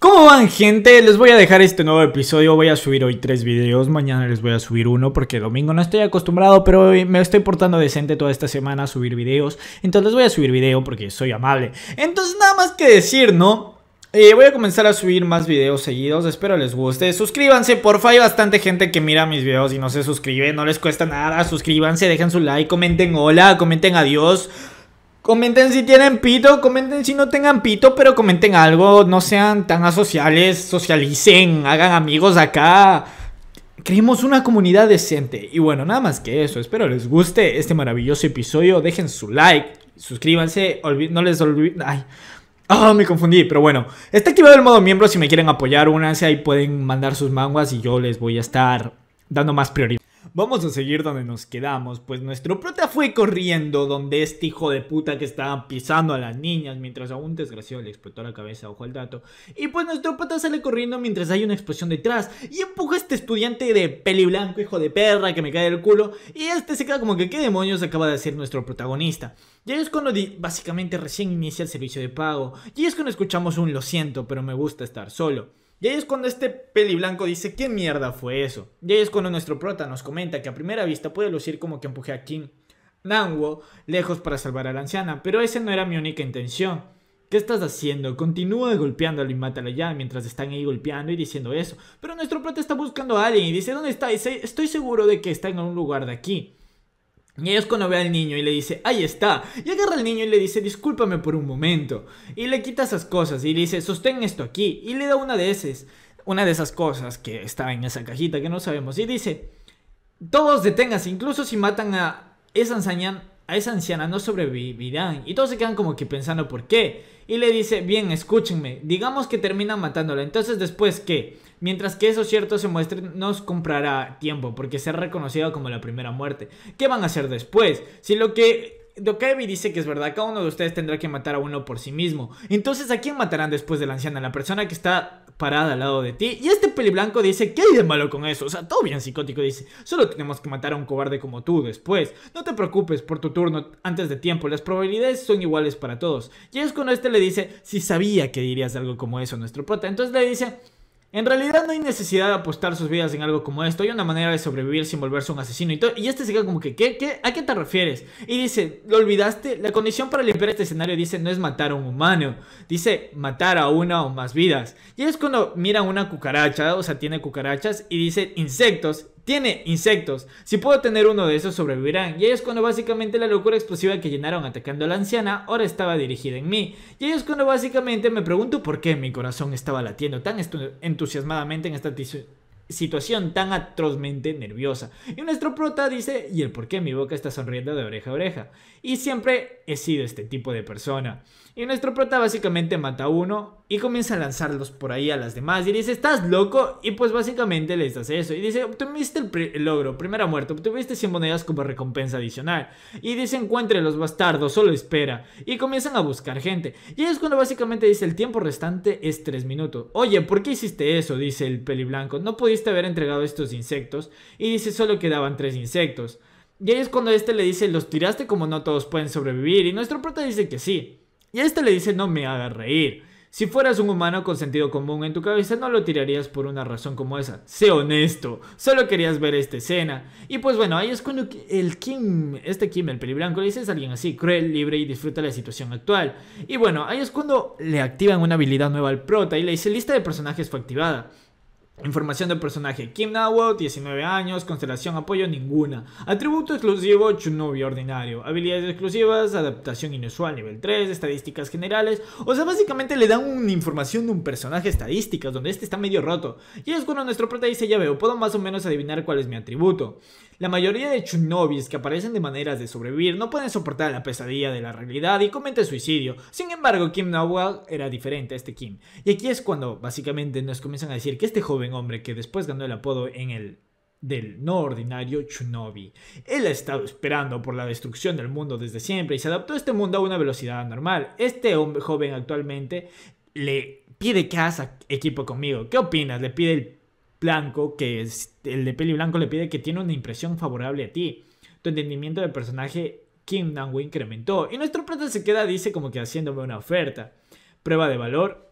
¿Cómo van gente? Les voy a dejar este nuevo episodio, voy a subir hoy tres videos, mañana les voy a subir uno porque domingo no estoy acostumbrado, pero hoy me estoy portando decente toda esta semana a subir videos, entonces les voy a subir video porque soy amable. Entonces nada más que decir, ¿no? Eh, voy a comenzar a subir más videos seguidos, espero les guste. Suscríbanse, porfa, hay bastante gente que mira mis videos y no se suscribe, no les cuesta nada, suscríbanse, dejen su like, comenten hola, comenten adiós. Comenten si tienen pito, comenten si no tengan pito, pero comenten algo, no sean tan asociales, socialicen, hagan amigos acá. Creemos una comunidad decente. Y bueno, nada más que eso, espero les guste este maravilloso episodio, dejen su like, suscríbanse, no les olviden... Ay. Ah, me confundí, pero bueno, está activado el modo miembro si me quieren apoyar, únanse ahí pueden mandar sus manguas y yo les voy a estar dando más prioridad. Vamos a seguir donde nos quedamos, pues nuestro prota fue corriendo donde este hijo de puta que estaba pisando a las niñas mientras a un desgraciado le explotó la cabeza, ojo al dato. Y pues nuestro prota sale corriendo mientras hay una explosión detrás y empuja a este estudiante de peli blanco, hijo de perra, que me cae el culo. Y este se queda como que qué demonios acaba de ser nuestro protagonista. Y es cuando básicamente recién inicia el servicio de pago. Y es cuando escuchamos un lo siento, pero me gusta estar solo. Y ahí es cuando este peli blanco dice, ¿qué mierda fue eso? Y ahí es cuando nuestro prota nos comenta que a primera vista puede lucir como que empuje a Kim Nangwo lejos para salvar a la anciana, pero esa no era mi única intención. ¿Qué estás haciendo? Continúa golpeándolo y mátalo ya mientras están ahí golpeando y diciendo eso. Pero nuestro prota está buscando a alguien y dice, ¿dónde está? Y estoy seguro de que está en algún lugar de aquí. Y ellos cuando ve al niño y le dice, ahí está. Y agarra al niño y le dice, discúlpame por un momento. Y le quita esas cosas y le dice, sostén esto aquí. Y le da una de esas, una de esas cosas que está en esa cajita que no sabemos. Y dice, todos deténganse, incluso si matan a esa ensañan a esa anciana no sobrevivirán. Y todos se quedan como que pensando por qué. Y le dice, bien, escúchenme, digamos que terminan matándola. Entonces después ¿Qué? mientras que eso cierto se muestre, nos comprará tiempo porque será reconocido como la primera muerte. ¿Qué van a hacer después? Si lo que Dokaebi dice que es verdad, cada uno de ustedes tendrá que matar a uno por sí mismo. Entonces, ¿a quién matarán después de la anciana? La persona que está parada al lado de ti. Y este peli blanco dice, ¿qué hay de malo con eso? O sea, todo bien psicótico dice, solo tenemos que matar a un cobarde como tú después. No te preocupes por tu turno antes de tiempo, las probabilidades son iguales para todos. Y es cuando este le dice, si sabía que dirías algo como eso a nuestro prota. Entonces le dice... En realidad no hay necesidad de apostar sus vidas en algo como esto. Hay una manera de sobrevivir sin volverse un asesino. Y, todo. y este se queda como que, ¿qué, ¿qué? ¿A qué te refieres? Y dice, ¿lo olvidaste? La condición para limpiar este escenario dice no es matar a un humano. Dice matar a una o más vidas. Y es cuando mira una cucaracha, o sea, tiene cucarachas y dice insectos. Tiene insectos. Si puedo tener uno de esos, sobrevivirán. Y ahí es cuando básicamente la locura explosiva que llenaron atacando a la anciana ahora estaba dirigida en mí. Y ahí es cuando básicamente me pregunto por qué mi corazón estaba latiendo tan entusiasmadamente en esta situación tan atrozmente nerviosa. Y nuestro prota dice, ¿y el por qué mi boca está sonriendo de oreja a oreja? Y siempre he sido este tipo de persona. Y nuestro prota básicamente mata a uno y comienza a lanzarlos por ahí a las demás. Y dice, ¿estás loco? Y pues básicamente les das eso. Y dice, obtuviste el, logro, primera muerte, obtuviste 100 monedas como recompensa adicional. Y dice, encuentre los bastardos, solo espera. Y comienzan a buscar gente. Y es cuando básicamente dice, el tiempo restante es 3 minutos. Oye, ¿por qué hiciste eso? Dice el peli blanco. No pudiste haber entregado estos insectos. Y dice, solo quedaban 3 insectos. Y ahí es cuando este le dice, los tiraste como no todos pueden sobrevivir. Y nuestro prota dice que sí. Y este le dice, no me hagas reír. Si fueras un humano con sentido común en tu cabeza, no lo tirarías por una razón como esa. Sé honesto, solo querías ver esta escena. Y pues bueno, ahí es cuando el Kim, este Kim, el peliblanco, le dice es alguien así, cruel, libre y disfruta la situación actual. Y bueno, ahí es cuando le activan una habilidad nueva al prota y le dice lista de personajes fue activada. Información del personaje: Kim Nowell 19 años, constelación apoyo ninguna. Atributo exclusivo: Chunobi ordinario. Habilidades exclusivas: adaptación inusual nivel 3, estadísticas generales. O sea, básicamente le dan una información de un personaje estadísticas, donde este está medio roto. Y es cuando nuestro protagonista dice: Ya veo, puedo más o menos adivinar cuál es mi atributo. La mayoría de Chunobis que aparecen de maneras de sobrevivir no pueden soportar la pesadilla de la realidad y cometen suicidio. Sin embargo, Kim Nowell era diferente a este Kim. Y aquí es cuando básicamente nos comienzan a decir que este joven hombre que después ganó el apodo en el del no ordinario Chunobi. Él ha estado esperando por la destrucción del mundo desde siempre y se adaptó a este mundo a una velocidad normal. Este hombre joven actualmente le pide que haga equipo conmigo. ¿Qué opinas? Le pide el blanco, que es el de peli blanco, le pide que tiene una impresión favorable a ti. Tu entendimiento del personaje Kim Nangui incrementó y nuestro prota se queda, dice, como que haciéndome una oferta. Prueba de valor,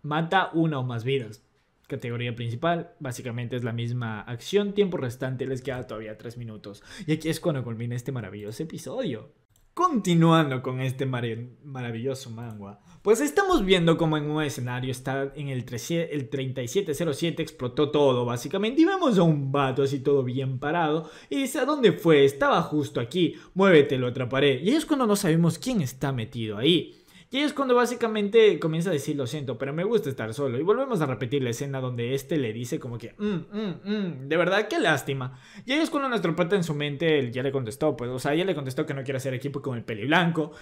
mata una o más vidas. Categoría principal, básicamente es la misma acción, tiempo restante, les queda todavía 3 minutos. Y aquí es cuando culmina este maravilloso episodio. Continuando con este maravilloso manga, pues estamos viendo como en un escenario está en el, el 3707 explotó todo básicamente y vemos a un vato así todo bien parado y dice, ¿a dónde fue? Estaba justo aquí, muévete, lo atraparé. Y es cuando no sabemos quién está metido ahí. Y ahí es cuando básicamente comienza a decir, lo siento, pero me gusta estar solo. Y volvemos a repetir la escena donde este le dice como que, mm, mm, mm, de verdad, qué lástima. Y ahí es cuando nuestro pata en su mente ya le contestó, pues, o sea, ya le contestó que no quiere hacer equipo con el peli blanco.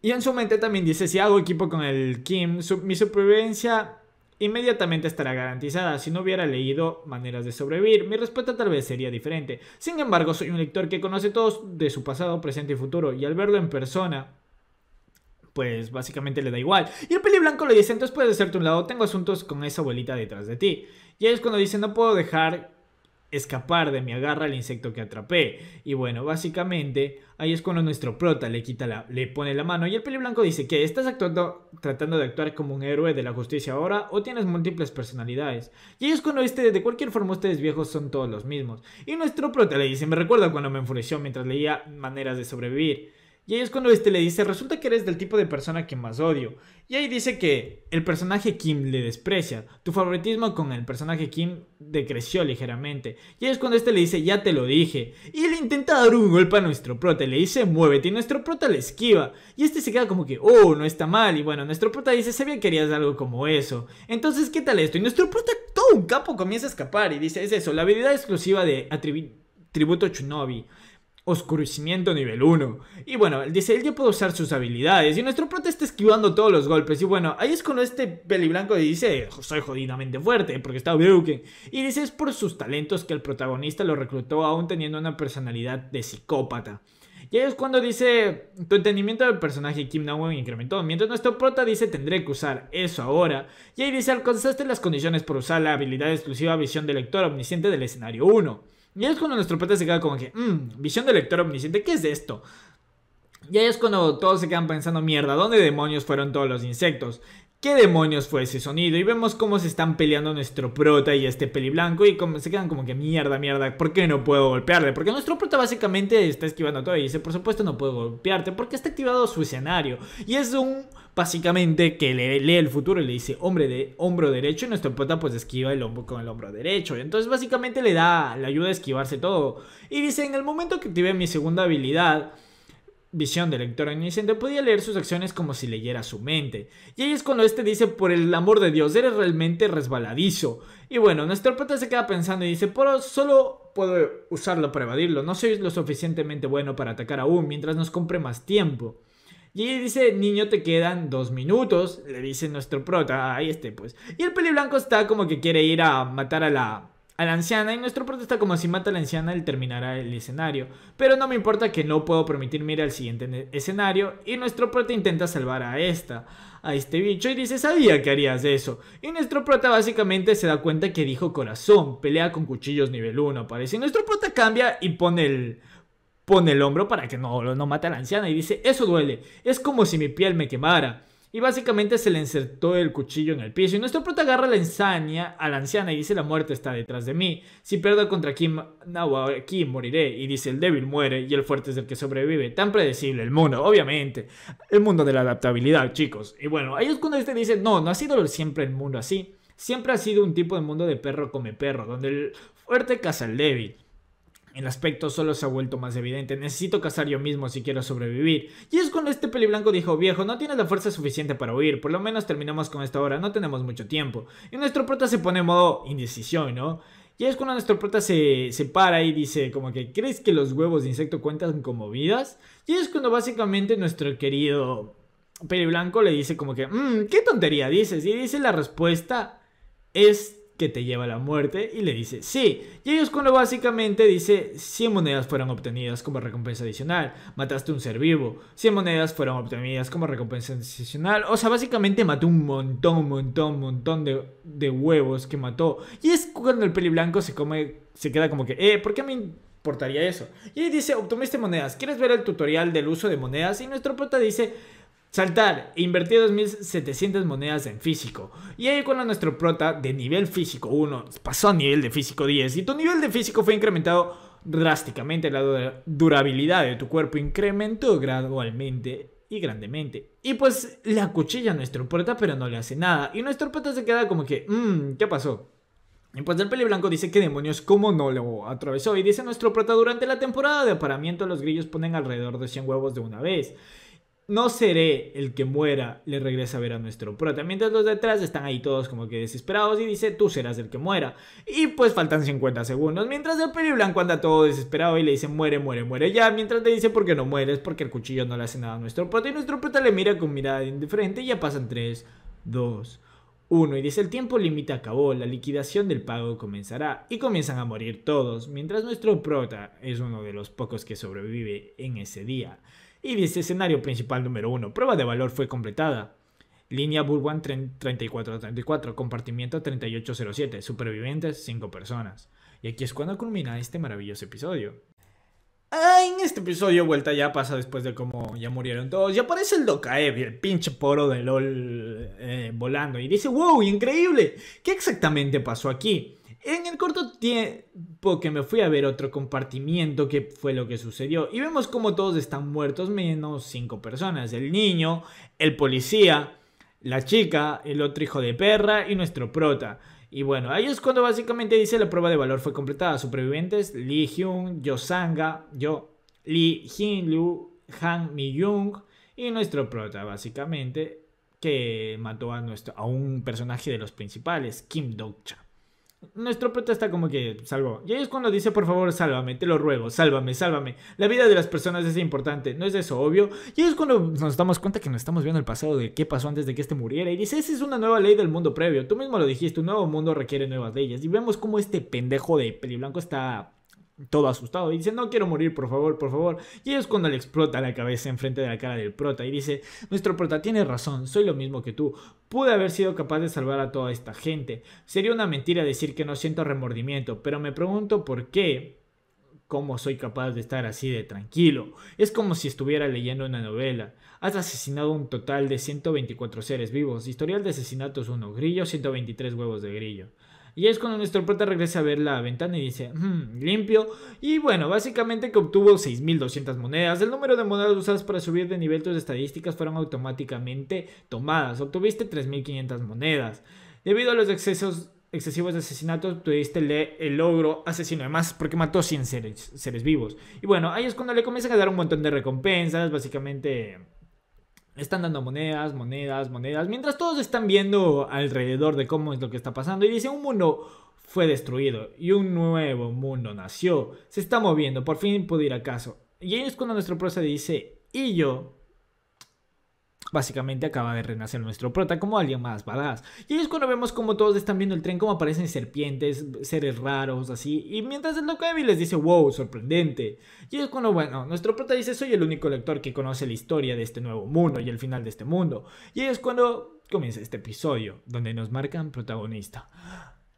Y en su mente también dice, si hago equipo con el Kim, mi supervivencia inmediatamente estará garantizada. Si no hubiera leído Maneras de sobrevivir, mi respuesta tal vez sería diferente. Sin embargo, soy un lector que conoce Todos de su pasado, presente y futuro, y al verlo en persona, pues básicamente le da igual. Y el peli blanco le dice, entonces puedes hacerte un lado, tengo asuntos con esa abuelita detrás de ti. Y ahí es cuando dice, no puedo dejar escapar de mi agarra el insecto que atrapé. Y bueno, básicamente ahí es cuando nuestro prota le quita la, le pone la mano y el peli blanco dice ¿qué? estás actuando, tratando de actuar como un héroe de la justicia ahora o tienes múltiples personalidades. Y ahí es cuando este, de cualquier forma ustedes viejos son todos los mismos. Y nuestro prota le dice, me recuerda cuando me enfureció mientras leía maneras de sobrevivir. Y ahí es cuando este le dice, resulta que eres del tipo de persona que más odio. Y ahí dice que el personaje Kim le desprecia. Tu favoritismo con el personaje Kim decreció ligeramente. Y ahí es cuando este le dice, ya te lo dije. Y le intenta dar un golpe a nuestro prota. Le dice, muévete. Y nuestro prota le esquiva. Y este se queda como que, oh, no está mal. Y bueno, nuestro prota dice, se que harías algo como eso. Entonces, ¿qué tal esto? Y nuestro prota, todo un capo, comienza a escapar. Y dice, es eso, la habilidad exclusiva de tributo Chunobi. Oscurecimiento nivel 1. Y bueno, él dice, él ya puede usar sus habilidades. Y nuestro prota está esquivando todos los golpes. Y bueno, ahí es cuando este peli blanco dice, soy jodidamente fuerte porque está que Y dice, es por sus talentos que el protagonista lo reclutó aún teniendo una personalidad de psicópata. Y ahí es cuando dice, tu entendimiento del personaje Kim na incrementó, mientras nuestro prota dice tendré que usar eso ahora. Y ahí dice, alcanzaste las condiciones por usar la habilidad exclusiva visión del lector omnisciente del escenario 1. Y es cuando nuestro prota se queda como que, mmm, visión del lector omnisciente, ¿qué es esto? Y ahí es cuando todos se quedan pensando, mierda, ¿dónde demonios fueron todos los insectos? ¿Qué demonios fue ese sonido? Y vemos cómo se están peleando nuestro prota y este peli blanco y como, se quedan como que mierda, mierda, ¿por qué no puedo golpearle? Porque nuestro prota básicamente está esquivando todo y dice, por supuesto no puedo golpearte porque está activado su escenario. Y es un básicamente que le lee el futuro y le dice hombre de hombro derecho y nuestro pota pues esquiva el hombro con el hombro derecho. Entonces básicamente le da, la ayuda a esquivarse todo. Y dice, en el momento que activé mi segunda habilidad, visión de lector omnisciente, podía leer sus acciones como si leyera su mente. Y ahí es cuando este dice, por el amor de Dios, eres realmente resbaladizo. Y bueno, nuestro pota se queda pensando y dice, pero solo puedo usarlo para evadirlo, no soy lo suficientemente bueno para atacar aún mientras nos compre más tiempo. Y dice, niño, te quedan dos minutos, le dice nuestro prota, ahí este pues. Y el peli blanco está como que quiere ir a matar a la, a la anciana y nuestro prota está como si mata a la anciana, él terminará el escenario. Pero no me importa que no puedo permitirme ir al siguiente escenario y nuestro prota intenta salvar a esta, a este bicho y dice, sabía que harías eso. Y nuestro prota básicamente se da cuenta que dijo corazón, pelea con cuchillos nivel 1, aparece, Y nuestro prota cambia y pone el pone el hombro para que no, no mate a la anciana y dice, eso duele, es como si mi piel me quemara. Y básicamente se le insertó el cuchillo en el piso. Y nuestro prota agarra la ensaña a la anciana y dice, la muerte está detrás de mí. Si pierdo contra Kim, no, aquí moriré. Y dice, el débil muere y el fuerte es el que sobrevive. Tan predecible el mundo, obviamente. El mundo de la adaptabilidad, chicos. Y bueno, ellos cuando este dicen, no, no ha sido siempre el mundo así. Siempre ha sido un tipo de mundo de perro come perro, donde el fuerte caza al débil. El aspecto solo se ha vuelto más evidente. Necesito cazar yo mismo si quiero sobrevivir. Y es cuando este blanco dijo, viejo, no tienes la fuerza suficiente para huir. Por lo menos terminamos con esta hora. No tenemos mucho tiempo. Y nuestro prota se pone en modo indecisión, ¿no? Y es cuando nuestro prota se, se para y dice como que ¿crees que los huevos de insecto cuentan como vidas? Y es cuando básicamente nuestro querido Peliblanco le dice como que, mmm, ¿qué tontería dices? Y dice la respuesta es que te lleva a la muerte y le dice sí. Y ellos cuando básicamente dice 100 monedas fueron obtenidas como recompensa adicional. Mataste un ser vivo. 100 monedas fueron obtenidas como recompensa adicional. O sea, básicamente mató un montón, Un montón, Un montón de, de huevos que mató. Y es cuando el peli blanco se come, se queda como que, eh, ¿por qué me importaría eso? Y él dice, obtuviste monedas. ¿Quieres ver el tutorial del uso de monedas? Y nuestro prota dice... Saltar, invertí 2700 monedas en físico. Y ahí con nuestro prota de nivel físico 1 pasó a nivel de físico 10 y tu nivel de físico fue incrementado drásticamente, la durabilidad de tu cuerpo incrementó gradualmente y grandemente. Y pues la cuchilla a nuestro prota pero no le hace nada. Y nuestro prota se queda como que, mmm, ¿qué pasó? Y pues el peli blanco dice que demonios, ¿cómo no lo atravesó? Y dice nuestro prota, durante la temporada de aparamiento los grillos ponen alrededor de 100 huevos de una vez no seré el que muera, le regresa a ver a nuestro prota. Mientras los detrás están ahí todos como que desesperados y dice, tú serás el que muera. Y pues faltan 50 segundos. Mientras el peli blanco anda todo desesperado y le dice, muere, muere, muere ya. Mientras le dice, por qué no mueres, porque el cuchillo no le hace nada a nuestro prota. Y nuestro prota le mira con mirada indiferente y ya pasan 3, 2, 1. Y dice, el tiempo límite acabó, la liquidación del pago comenzará. Y comienzan a morir todos, mientras nuestro prota es uno de los pocos que sobrevive en ese día y dice, escenario principal número 1. Prueba de valor fue completada. Línea Burwan 3434, compartimiento 3807, supervivientes 5 personas. Y aquí es cuando culmina este maravilloso episodio. Ah, en este episodio vuelta ya pasa después de como ya murieron todos. Y aparece el Docaev, el pinche poro de LOL eh, volando. Y dice, wow, increíble. ¿Qué exactamente pasó aquí? En el corto tiempo que me fui a ver otro compartimiento, que fue lo que sucedió, y vemos como todos están muertos, menos cinco personas, el niño, el policía, la chica, el otro hijo de perra y nuestro prota. Y bueno, ahí es cuando básicamente dice la prueba de valor fue completada. Supervivientes, Lee Hyun, Yosanga, Yo, Lee Hyun-lu, Han mi jung y nuestro prota, básicamente, que mató a, nuestro, a un personaje de los principales, Kim Do-chan. Nuestro prota está como que salvo Y ahí es cuando dice, por favor, sálvame, te lo ruego, sálvame, sálvame. La vida de las personas es importante, ¿no es eso obvio? Y ahí es cuando nos damos cuenta que nos estamos viendo el pasado de qué pasó antes de que este muriera. Y dice, esa es una nueva ley del mundo previo. Tú mismo lo dijiste, un nuevo mundo requiere nuevas leyes. Y vemos cómo este pendejo de blanco está todo asustado y dice, no quiero morir, por favor, por favor. Y es cuando le explota la cabeza enfrente de la cara del prota y dice, nuestro prota tiene razón, soy lo mismo que tú, pude haber sido capaz de salvar a toda esta gente. Sería una mentira decir que no siento remordimiento, pero me pregunto por qué cómo soy capaz de estar así de tranquilo. Es como si estuviera leyendo una novela. Has asesinado un total de 124 seres vivos, historial de asesinatos 1 grillo, 123 huevos de grillo. Y es cuando nuestro prota regresa a ver la ventana y dice, mm, limpio. Y bueno, básicamente que obtuvo 6.200 monedas. El número de monedas usadas para subir de nivel tus estadísticas fueron automáticamente tomadas. Obtuviste 3.500 monedas. Debido a los excesos excesivos de asesinatos, obtuviste el, logro asesino, además porque mató 100 seres, seres vivos. Y bueno, ahí es cuando le comienzan a dar un montón de recompensas, básicamente están dando monedas, monedas, monedas, mientras todos están viendo alrededor de cómo es lo que está pasando y dice un mundo fue destruido y un nuevo mundo nació, se está moviendo, por fin pudo ir acaso. Y ahí es cuando nuestro prosa dice, y yo Básicamente acaba de renacer nuestro prota como alguien más badass. Y es cuando vemos como todos están viendo el tren, como aparecen serpientes, seres raros, así. Y mientras el loco Evil les dice, wow, sorprendente. Y es cuando, bueno, nuestro prota dice, soy el único lector que conoce la historia de este nuevo mundo y el final de este mundo. Y es cuando comienza este episodio, donde nos marcan protagonista.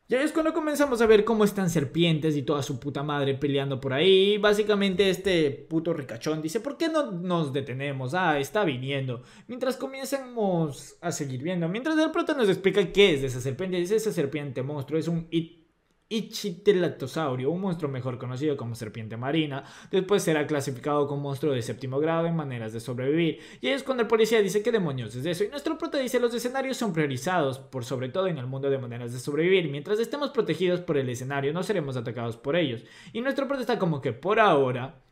Ya es cuando comenzamos a ver cómo están serpientes y toda su puta madre peleando por ahí. básicamente este puto ricachón dice, ¿por qué no nos detenemos? Ah, está viniendo. Mientras comienzamos a seguir viendo, mientras el prota nos explica qué es esa serpiente, dice, esa serpiente monstruo es un it Ichitelatosaurio, un monstruo mejor conocido como serpiente marina. Después será clasificado como monstruo de séptimo grado en maneras de sobrevivir. Y es cuando el policía dice que demonios es eso. Y nuestro prota dice los escenarios son priorizados, por sobre todo en el mundo de maneras de sobrevivir. Mientras estemos protegidos por el escenario, no seremos atacados por ellos. Y nuestro prota está como que por ahora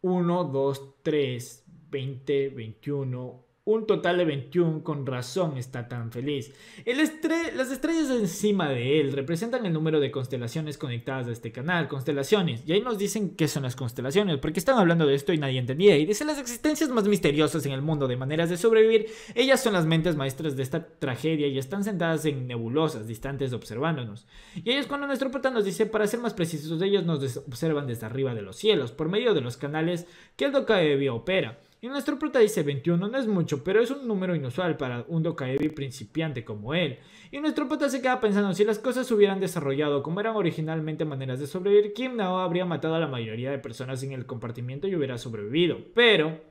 1, 2, 3, 20, 21, un total de 21, con razón está tan feliz. El las estrellas encima de él representan el número de constelaciones conectadas a este canal, constelaciones, y ahí nos dicen qué son las constelaciones, porque están hablando de esto y nadie entendía, y dicen las existencias más misteriosas en el mundo de maneras de sobrevivir, ellas son las mentes maestras de esta tragedia y están sentadas en nebulosas, distantes observándonos. Y ellos cuando nuestro portal nos dice, para ser más precisos, ellos nos observan desde arriba de los cielos, por medio de los canales que el vía opera. Y nuestro prota dice 21 no es mucho, pero es un número inusual para un Dokaebi principiante como él. Y nuestro prota se queda pensando, si las cosas hubieran desarrollado como eran originalmente maneras de sobrevivir, Kim Nao habría matado a la mayoría de personas en el compartimiento y hubiera sobrevivido. Pero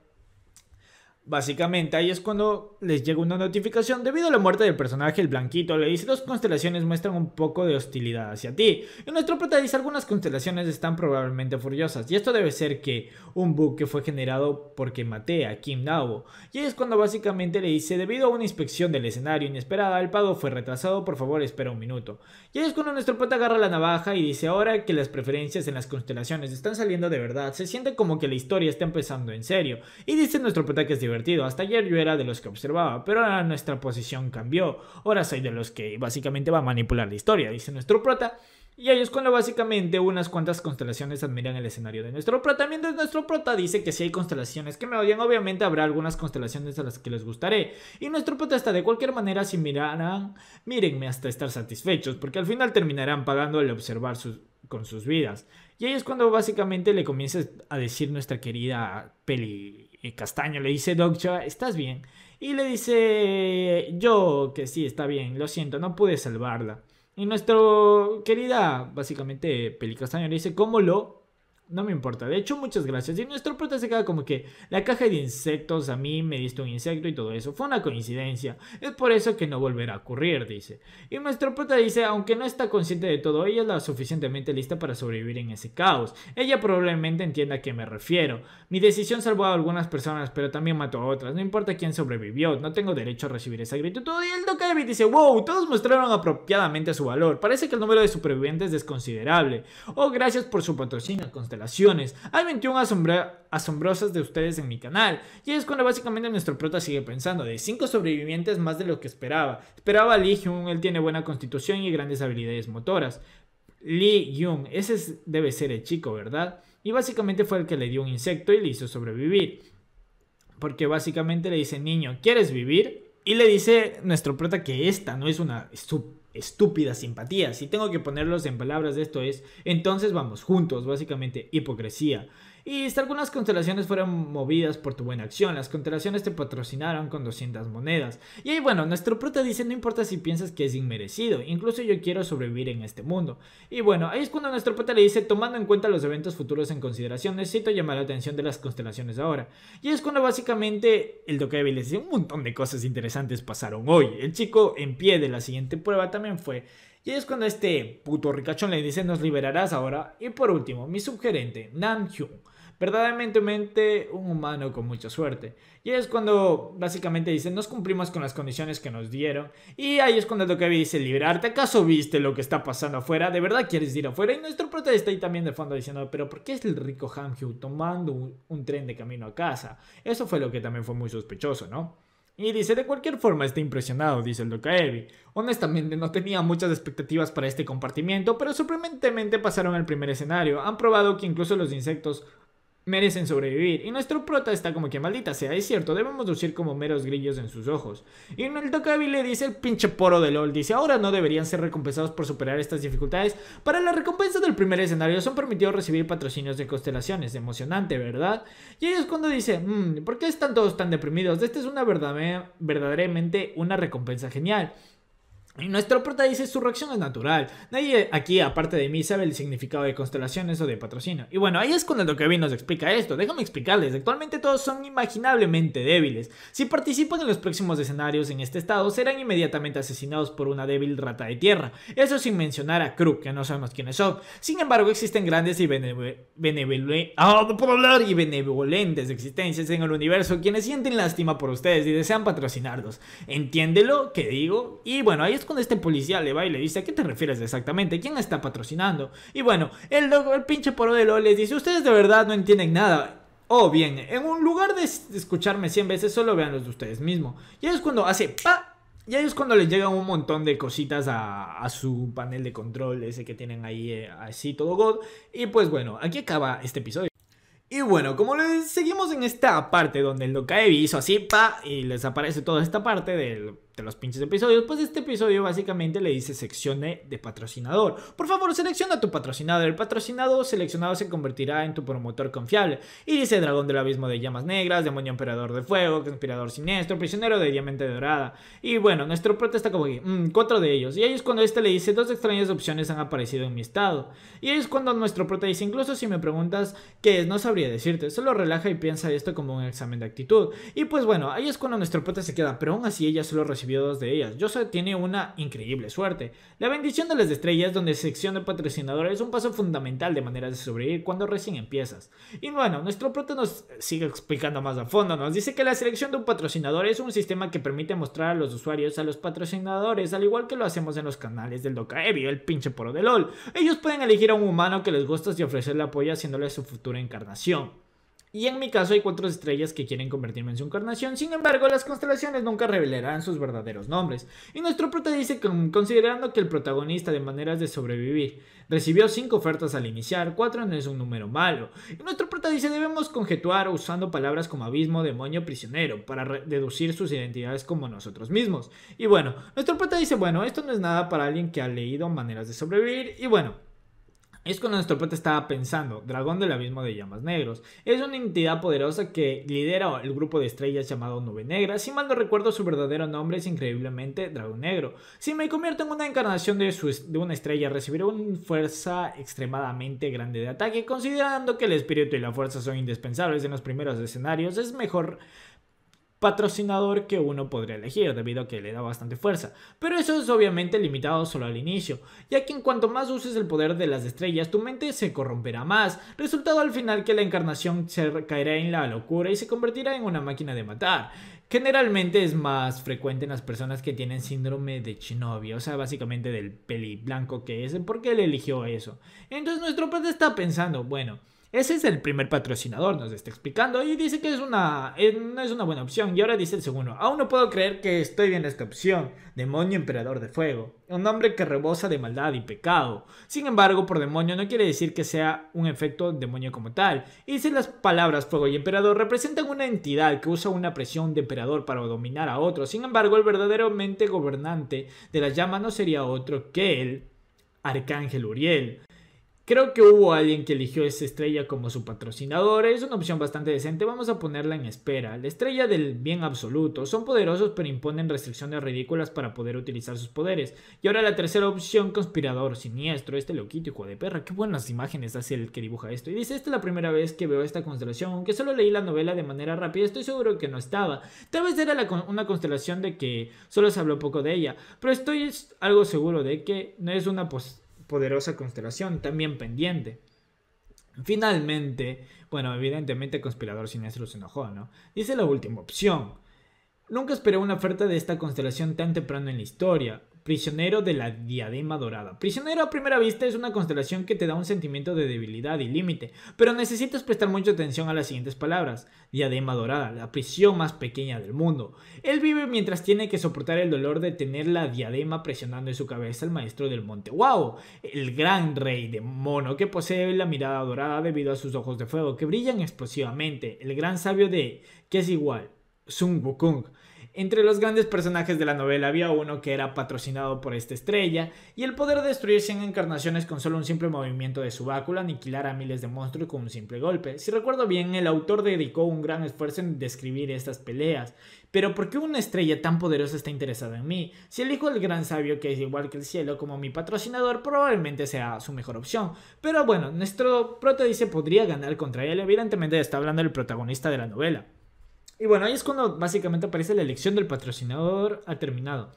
Básicamente ahí es cuando les llega una notificación. Debido a la muerte del personaje, el blanquito le dice, dos constelaciones muestran un poco de hostilidad hacia ti. Y nuestro dice algunas constelaciones están probablemente furiosas. Y esto debe ser que un bug que fue generado porque maté a Kim Dao Y ahí es cuando básicamente le dice, debido a una inspección del escenario inesperada, el pago fue retrasado, por favor espera un minuto. Y ahí es cuando nuestro prota agarra la navaja y dice, ahora que las preferencias en las constelaciones están saliendo de verdad, se siente como que la historia está empezando en serio. Y dice nuestro prota que es divertido hasta ayer yo era de los que observaba, pero ahora nuestra posición cambió. Ahora soy de los que básicamente va a manipular la historia, dice nuestro prota. Y ellos cuando básicamente unas cuantas constelaciones admiran el escenario de nuestro prota, mientras nuestro prota dice que si hay constelaciones que me odian, obviamente habrá algunas constelaciones a las que les gustaré. Y nuestro prota está de cualquier manera si mirarán, mírenme hasta estar satisfechos, porque al final terminarán pagando el observar sus, con sus vidas. Y ahí es cuando básicamente le comienza a decir nuestra querida peli eh, Castaño le dice, Dogcha, ¿estás bien? Y le dice, yo que sí, está bien, lo siento, no pude salvarla. Y nuestro querida, básicamente, Pelicastaño le dice, ¿cómo lo no me importa. De hecho, muchas gracias. Y nuestro prota se queda como que la caja de insectos a mí me diste un insecto y todo eso. Fue una coincidencia. Es por eso que no volverá a ocurrir, dice. Y nuestro prota dice, aunque no está consciente de todo, ella es la suficientemente lista para sobrevivir en ese caos. Ella probablemente entienda a qué me refiero. Mi decisión salvó a algunas personas, pero también mató a otras. No importa quién sobrevivió. No tengo derecho a recibir esa gratitud. Y el Doc David dice, wow, todos mostraron apropiadamente su valor. Parece que el número de supervivientes es considerable. Oh, gracias por su patrocinio, hay 21 asombrosas de ustedes en mi canal. Y es cuando básicamente nuestro prota sigue pensando. De 5 sobrevivientes más de lo que esperaba. Esperaba a Lee Hyun, él tiene buena constitución y grandes habilidades motoras. Lee Hyun, ese debe ser el chico, ¿verdad? Y básicamente fue el que le dio un insecto y le hizo sobrevivir. Porque básicamente le dice, niño, ¿quieres vivir? Y le dice nuestro prota que esta no es una... Su estúpidas simpatías. Si tengo que ponerlos en palabras esto es, entonces vamos juntos, básicamente hipocresía y algunas constelaciones fueron movidas por tu buena acción. Las constelaciones te patrocinaron con 200 monedas. Y ahí, bueno, nuestro prota dice, no importa si piensas que es inmerecido, incluso yo quiero sobrevivir en este mundo. Y bueno, ahí es cuando nuestro prota le dice, tomando en cuenta los eventos futuros en consideración, necesito llamar la atención de las constelaciones ahora. Y es cuando básicamente el Doc Evil dice, un montón de cosas interesantes pasaron hoy. El chico en pie de la siguiente prueba también fue y es cuando este puto ricachón le dice nos liberarás ahora. Y por último, mi subgerente, Nam Hyun. Verdaderamente un humano con mucha suerte. Y es cuando básicamente dice nos cumplimos con las condiciones que nos dieron. Y ahí es cuando que dice liberarte. ¿Acaso viste lo que está pasando afuera? ¿De verdad quieres ir afuera? Y nuestro protesta ahí también de fondo diciendo pero ¿por qué es el rico Ham tomando un tren de camino a casa? Eso fue lo que también fue muy sospechoso, ¿no? Y dice, de cualquier forma está impresionado, dice el Docaevi. Honestamente no tenía muchas expectativas para este compartimiento, pero sorprendentemente pasaron al primer escenario. Han probado que incluso los insectos merecen sobrevivir. Y nuestro prota está como que maldita sea, es cierto, debemos lucir como meros grillos en sus ojos. Y en el tocabile le dice el pinche poro de LOL, dice, ahora no deberían ser recompensados por superar estas dificultades. Para la recompensa del primer escenario son permitidos recibir patrocinios de constelaciones, emocionante, ¿verdad? Y ellos cuando dice, mm, ¿por qué están todos tan deprimidos? Esta es una verdad verdaderamente una recompensa genial. Y nuestro prota dice, su reacción es natural. Nadie aquí, aparte de mí, sabe el significado de constelaciones o de patrocinio. Y bueno, ahí es cuando que vi nos explica esto. Déjame explicarles, actualmente todos son imaginablemente débiles. Si participan en los próximos escenarios en este estado, serán inmediatamente asesinados por una débil rata de tierra. Eso sin mencionar a Krug, que no sabemos quiénes son. Sin embargo, existen grandes y benevolentes... Ah, benevolentes existencias en el universo quienes sienten lástima por ustedes y desean patrocinarlos. ¿Entiéndelo? que digo? Y bueno, ahí es cuando este policía le va y le dice, ¿a qué te refieres exactamente? ¿Quién está patrocinando? Y bueno, el, el pinche poro de LOL les dice, ustedes de verdad no entienden nada. O bien, en un lugar de escucharme 100 veces, solo vean los de ustedes mismos. Y ahí es cuando hace pa. Y ahí es cuando les llegan un montón de cositas a, su panel de control, ese que tienen ahí, eh, así todo God. Y pues bueno, aquí acaba este episodio. Y bueno, como les seguimos en esta parte donde el de hizo así, pa, y les aparece toda esta parte del los pinches episodios, pues este episodio básicamente le dice seccione de patrocinador. Por favor, selecciona tu patrocinador. El patrocinado seleccionado se convertirá en tu promotor confiable. Y dice dragón del abismo de llamas negras, demonio emperador de fuego, conspirador siniestro, prisionero de diamante dorada. Y bueno, nuestro prota está como aquí, mm, cuatro de ellos. Y ahí es cuando este le dice, dos extrañas opciones han aparecido en mi estado. Y ahí es cuando nuestro prota dice, incluso si me preguntas qué es, no sabría decirte. Solo relaja y piensa esto como un examen de actitud. Y pues bueno, ahí es cuando nuestro prota se queda, pero aún así ella solo recibe videos de ellas. José tiene una increíble suerte. La bendición de las estrellas, donde sección de patrocinador es un paso fundamental de manera de sobrevivir cuando recién empiezas. Y bueno, nuestro proto nos sigue explicando más a fondo. Nos dice que la selección de un patrocinador es un sistema que permite mostrar a los usuarios a los patrocinadores, al igual que lo hacemos en los canales del o el pinche poro de LOL. Ellos pueden elegir a un humano que les gusta y ofrecerle apoyo haciéndole su futura encarnación. Y en mi caso hay cuatro estrellas que quieren convertirme en su encarnación, sin embargo las constelaciones nunca revelarán sus verdaderos nombres. Y nuestro prota dice que considerando que el protagonista de maneras de sobrevivir recibió cinco ofertas al iniciar, cuatro no es un número malo. Y nuestro prota dice debemos conjetuar usando palabras como abismo, demonio, prisionero, para deducir sus identidades como nosotros mismos. Y bueno, nuestro prota dice bueno, esto no es nada para alguien que ha leído maneras de sobrevivir y bueno. Es cuando nuestro pata estaba pensando, Dragón del Abismo de Llamas Negros. Es una entidad poderosa que lidera el grupo de estrellas llamado Nube Negra. Si mal no recuerdo, su verdadero nombre es increíblemente Dragón Negro. Si me convierto en una encarnación de, de una estrella, recibiré una fuerza extremadamente grande de ataque. Considerando que el espíritu y la fuerza son indispensables en los primeros escenarios, es mejor patrocinador que uno podría elegir debido a que le da bastante fuerza. Pero eso es obviamente limitado solo al inicio, ya que en cuanto más uses el poder de las estrellas tu mente se corromperá más, resultado al final que la encarnación se caerá en la locura y se convertirá en una máquina de matar. Generalmente es más frecuente en las personas que tienen síndrome de Shinobi, o sea, básicamente del peli blanco que es, porque él eligió eso. Entonces nuestro padre está pensando, bueno, ese es el primer patrocinador, nos está explicando. Y dice que es una, eh, no es una buena opción. Y ahora dice el segundo. Aún no puedo creer que estoy viendo esta opción. Demonio emperador de fuego. Un hombre que rebosa de maldad y pecado. Sin embargo, por demonio no quiere decir que sea un efecto demonio como tal. Y si las palabras fuego y emperador representan una entidad que usa una presión de emperador para dominar a otro. Sin embargo, el verdaderamente gobernante de las llama no sería otro que el Arcángel Uriel. Creo que hubo alguien que eligió esa estrella como su patrocinador, es una opción bastante decente, vamos a ponerla en espera. La estrella del bien absoluto, son poderosos pero imponen restricciones ridículas para poder utilizar sus poderes. Y ahora la tercera opción, conspirador siniestro, este loquito hijo de perra, qué buenas imágenes hace el que dibuja esto. Y dice, esta es la primera vez que veo esta constelación, aunque solo leí la novela de manera rápida, estoy seguro que no estaba. Tal vez era una constelación de que solo se habló poco de ella, pero estoy algo seguro de que no es una poderosa constelación también pendiente. Finalmente, bueno, evidentemente conspirador siniestro se enojó, ¿no? Dice la última opción. Nunca esperé una oferta de esta constelación tan temprano en la historia. Prisionero de la Diadema Dorada. Prisionero a primera vista es una constelación que te da un sentimiento de debilidad y límite, pero necesitas prestar mucha atención a las siguientes palabras. Diadema Dorada, la prisión más pequeña del mundo. Él vive mientras tiene que soportar el dolor de tener la diadema presionando en su cabeza al maestro del monte Wow, el gran rey de mono que posee la mirada dorada debido a sus ojos de fuego que brillan explosivamente, el gran sabio de que es igual, Sun Wukong. Entre los grandes personajes de la novela había uno que era patrocinado por esta estrella, y el poder destruir 100 encarnaciones con solo un simple movimiento de su báculo, aniquilar a miles de monstruos con un simple golpe. Si recuerdo bien, el autor dedicó un gran esfuerzo en describir estas peleas. Pero ¿por qué una estrella tan poderosa está interesada en mí? Si elijo el gran sabio que es igual que el cielo como mi patrocinador, probablemente sea su mejor opción. Pero bueno, nuestro prota dice podría ganar contra él, evidentemente está hablando el protagonista de la novela. Y bueno, ahí es cuando básicamente aparece la elección del patrocinador ha terminado.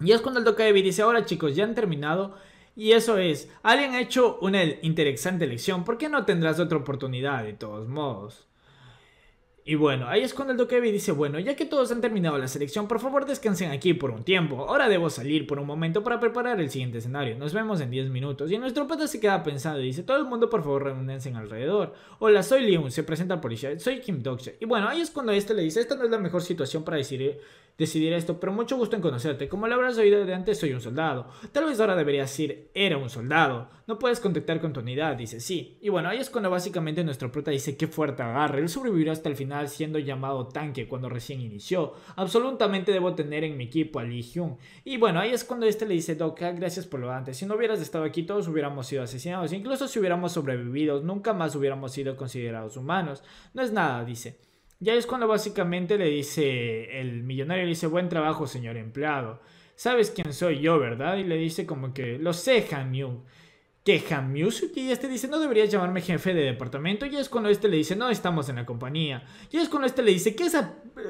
Y es cuando el Dokaebi dice, ahora chicos, ya han terminado. Y eso es, alguien ha hecho una interesante elección, ¿por qué no tendrás otra oportunidad de todos modos? Y bueno, ahí es cuando el Dokebi dice, bueno, ya que todos han terminado la selección, por favor descansen aquí por un tiempo. Ahora debo salir por un momento para preparar el siguiente escenario. Nos vemos en 10 minutos. Y nuestro pato se queda pensando y dice, todo el mundo por favor reúnense alrededor. Hola, soy Liu, se presenta al policía, soy Kim Dokja. Y bueno, ahí es cuando este le dice, esta no es la mejor situación para decir Decidir esto, pero mucho gusto en conocerte. Como lo habrás oído de antes, soy un soldado. Tal vez ahora deberías decir, era un soldado. No puedes contactar con tu unidad, dice sí. Y bueno, ahí es cuando básicamente nuestro prota dice qué fuerte agarre. Él sobrevivió hasta el final siendo llamado tanque cuando recién inició. Absolutamente debo tener en mi equipo a Lee Hyun. Y bueno, ahí es cuando este le dice, Dokka, ah, gracias por lo antes. Si no hubieras estado aquí, todos hubiéramos sido asesinados. Incluso si hubiéramos sobrevivido, nunca más hubiéramos sido considerados humanos. No es nada, dice. Ya es cuando básicamente le dice, el millonario le dice, buen trabajo señor empleado, sabes quién soy yo, ¿verdad? Y le dice como que, lo sé, Han que y este dice, no deberías llamarme jefe de departamento. Y es cuando este le dice, no estamos en la compañía. Y es cuando este le dice, ¿qué es,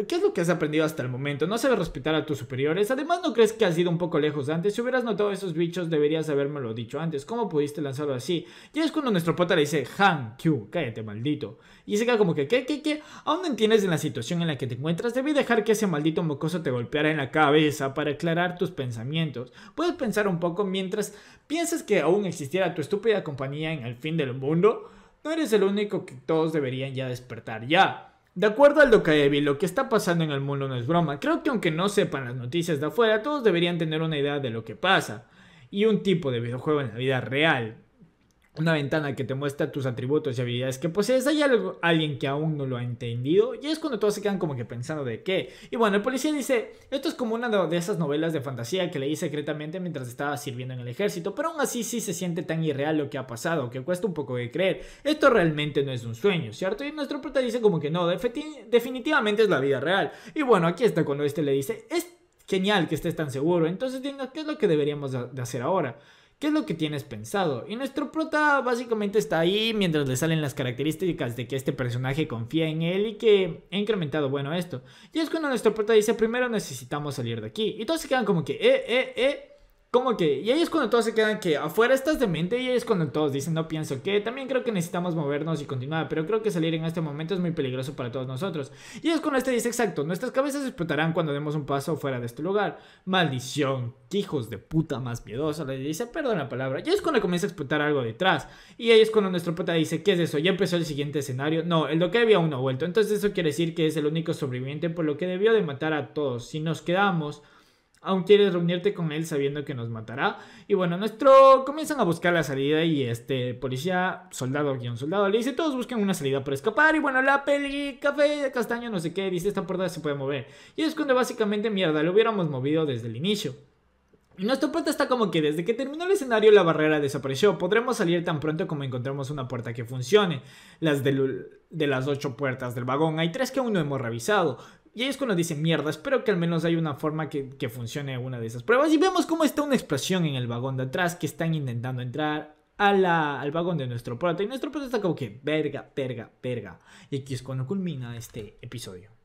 ¿qué es lo que has aprendido hasta el momento? No sabes respetar a tus superiores. Además, ¿no crees que has ido un poco lejos antes? Si hubieras notado esos bichos, deberías habérmelo dicho antes. ¿Cómo pudiste lanzarlo así? Y es cuando nuestro pota le dice, Han, Q, cállate, maldito. Y se queda como que, ¿qué, qué, qué? ¿Aún no entiendes en la situación en la que te encuentras? Debí dejar que ese maldito mocoso te golpeara en la cabeza para aclarar tus pensamientos. Puedes pensar un poco mientras piensas que aún existía a tu estúpida compañía en el fin del mundo, no eres el único que todos deberían ya despertar ya. De acuerdo al Evi, lo que está pasando en el mundo no es broma. Creo que aunque no sepan las noticias de afuera, todos deberían tener una idea de lo que pasa. Y un tipo de videojuego en la vida real una ventana que te muestra tus atributos y habilidades que posees, hay alguien que aún no lo ha entendido y es cuando todos se quedan como que pensando de qué. Y bueno, el policía dice, esto es como una de esas novelas de fantasía que leí secretamente mientras estaba sirviendo en el ejército, pero aún así sí se siente tan irreal lo que ha pasado, que cuesta un poco de creer. Esto realmente no es un sueño, ¿cierto? Y nuestro prota dice como que no, definitivamente es la vida real. Y bueno, aquí está cuando este le dice, es genial que estés tan seguro, entonces ¿qué es lo que deberíamos de hacer ahora? ¿Qué es lo que tienes pensado? Y nuestro prota básicamente está ahí mientras le salen las características de que este personaje confía en él y que ha incrementado bueno esto. Y es cuando nuestro prota dice, primero necesitamos salir de aquí. Y todos se quedan como que, eh, eh, eh. Como que, y ahí es cuando todos se quedan que afuera estás de mente y ahí es cuando todos dicen no pienso que también creo que necesitamos movernos y continuar, pero creo que salir en este momento es muy peligroso para todos nosotros. Y es cuando este dice exacto, nuestras cabezas explotarán cuando demos un paso fuera de este lugar. Maldición, qué hijos de puta más piedosa le dice, perdón la palabra. Y es cuando comienza a explotar algo detrás. Y ahí es cuando nuestro puta dice, ¿qué es eso? ¿Ya empezó el siguiente escenario? No, el que había uno vuelto. Entonces eso quiere decir que es el único sobreviviente por lo que debió de matar a todos. Si nos quedamos aún quieres reunirte con él sabiendo que nos matará. Y bueno, nuestro comienzan a buscar la salida y este policía, soldado, guión soldado, le dice, todos busquen una salida para escapar. Y bueno, la peli, café, castaño, no sé qué, dice, esta puerta se puede mover. Y es cuando básicamente, mierda, lo hubiéramos movido desde el inicio. Y nuestro puerta está como que desde que terminó el escenario la barrera desapareció. Podremos salir tan pronto como encontremos una puerta que funcione. Las de las ocho puertas del vagón, hay tres que aún no hemos revisado. Y ahí es cuando dicen, mierda, espero que al menos haya una forma que, que funcione una de esas pruebas. Y vemos cómo está una explosión en el vagón de atrás que están intentando entrar al vagón de nuestro prota. Y nuestro prota está como que, verga, verga, verga. Y aquí es cuando culmina este episodio.